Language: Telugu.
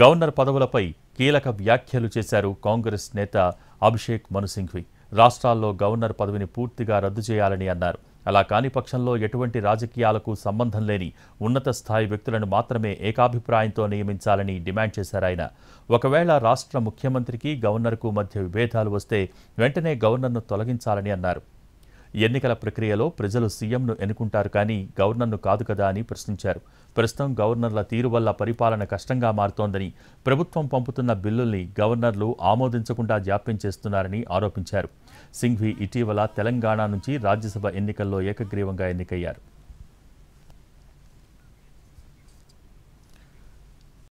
గవర్నర్ పదవులపై కీలక వ్యాఖ్యలు చేశారు కాంగ్రెస్ నేత అభిషేక్ మనుసింఘ్వి రాష్ట్రాల్లో గవర్నర్ పదవిని పూర్తిగా రద్దు చేయాలని అన్నారు అలా కాని పక్షంలో ఎటువంటి రాజకీయాలకు సంబంధం లేని ఉన్నత స్థాయి వ్యక్తులను మాత్రమే ఏకాభిప్రాయంతో నియమించాలని డిమాండ్ చేశారాయన ఒకవేళ రాష్ట్ర ముఖ్యమంత్రికి గవర్నర్కు మధ్య విభేదాలు వస్తే వెంటనే గవర్నర్ను తొలగించాలని అన్నారు ఎన్నికల ప్రక్రియలో ప్రజలు సీఎంను ఎన్నుకుంటారు కానీ గవర్నర్ను కాదు కదా అని ప్రశ్నించారు ప్రస్తుతం గవర్నర్ల తీరు వల్ల పరిపాలన కష్టంగా మారుతోందని ప్రభుత్వం పంపుతున్న బిల్లుల్ని గవర్నర్లు ఆమోదించకుండా జాప్యం చేస్తున్నారని ఆరోపించారు సింఘ్వి ఇటీవల తెలంగాణ నుంచి రాజ్యసభ ఎన్నికల్లో ఏకగ్రీవంగా ఎన్నికయ్యారు